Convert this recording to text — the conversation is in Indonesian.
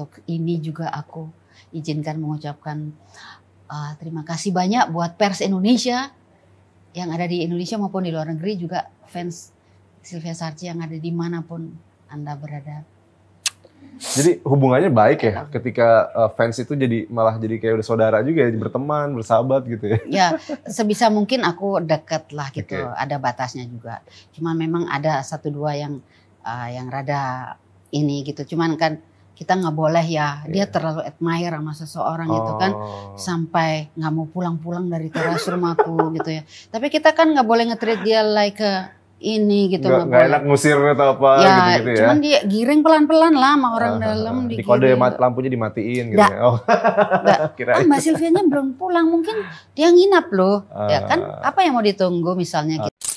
untuk ini juga aku izinkan mengucapkan uh, terima kasih banyak buat pers Indonesia yang ada di Indonesia maupun di luar negeri juga fans Sylvia Sarci yang ada di manapun Anda berada. Jadi hubungannya baik ya ketika uh, fans itu jadi malah jadi kayak udah saudara juga ya, berteman, bersahabat gitu ya. Ya, sebisa mungkin aku deket lah gitu, okay. ada batasnya juga. Cuman memang ada satu dua yang uh, yang rada ini gitu. Cuman kan kita nggak boleh ya yeah. dia iya. terlalu admire sama seseorang oh. gitu kan oh. sampai nggak mau pulang-pulang dari teras rumahku gitu ya tapi kita kan nggak boleh ngetrit dia like a, ini gitu nggak, nggak enak ngusir atau apa ya, gitu, gitu ya cuman dia giring pelan-pelan lah sama orang uh, dalam uh, di kode mat, lampunya dimatiin gitu ya oh Kira ah kan mbak Silvianya belum pulang mungkin dia nginap loh uh, ya kan apa yang mau ditunggu misalnya uh. gitu.